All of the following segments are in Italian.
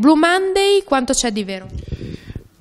Blue Monday, quanto c'è di vero?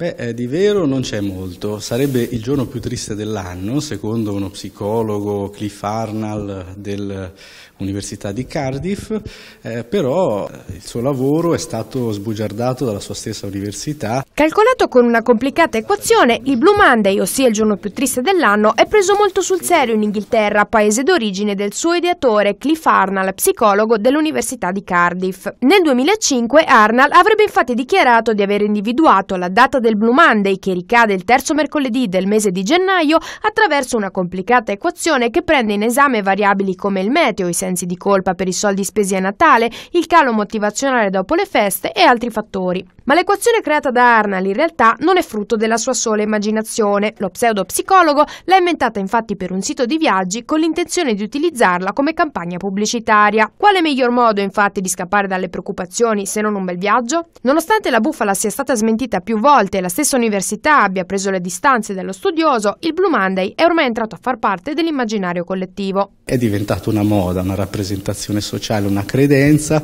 Beh, eh, di vero non c'è molto. Sarebbe il giorno più triste dell'anno, secondo uno psicologo Cliff Arnall dell'Università di Cardiff, eh, però eh, il suo lavoro è stato sbugiardato dalla sua stessa università. Calcolato con una complicata equazione, il Blue Monday, ossia il giorno più triste dell'anno, è preso molto sul serio in Inghilterra, paese d'origine del suo ideatore Cliff Arnall, psicologo dell'Università di Cardiff. Nel 2005 Arnall avrebbe infatti dichiarato di aver individuato la data del del Blue Monday che ricade il terzo mercoledì del mese di gennaio attraverso una complicata equazione che prende in esame variabili come il meteo, i sensi di colpa per i soldi spesi a Natale, il calo motivazionale dopo le feste e altri fattori. Ma l'equazione creata da Arnall in realtà non è frutto della sua sola immaginazione. Lo pseudopsicologo l'ha inventata infatti per un sito di viaggi con l'intenzione di utilizzarla come campagna pubblicitaria. Quale miglior modo infatti di scappare dalle preoccupazioni se non un bel viaggio? Nonostante la bufala sia stata smentita più volte e la stessa università abbia preso le distanze dello studioso, il Blue Monday è ormai entrato a far parte dell'immaginario collettivo. È diventata una moda, una rappresentazione sociale, una credenza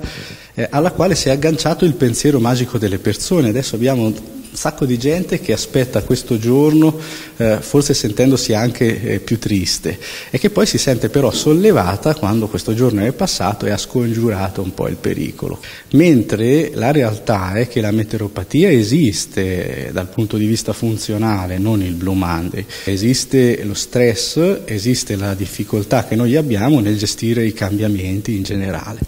eh, alla quale si è agganciato il pensiero magico delle persone. Adesso abbiamo un sacco di gente che aspetta questo giorno, eh, forse sentendosi anche eh, più triste, e che poi si sente però sollevata quando questo giorno è passato e ha scongiurato un po' il pericolo. Mentre la realtà è che la meteoropatia esiste eh, dal punto di vista funzionale, non il Blue Monday. Esiste lo stress, esiste la difficoltà che noi abbiamo nel gestire i cambiamenti in generale.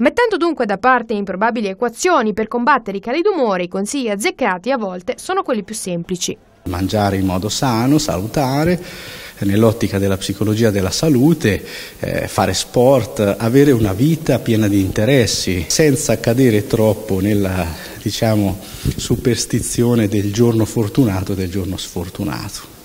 Mettendo dunque da parte improbabili equazioni per combattere i cali d'umore, i consigli azzeccati a volte sono quelli più semplici. Mangiare in modo sano, salutare, nell'ottica della psicologia della salute, eh, fare sport, avere una vita piena di interessi, senza cadere troppo nella diciamo, superstizione del giorno fortunato e del giorno sfortunato.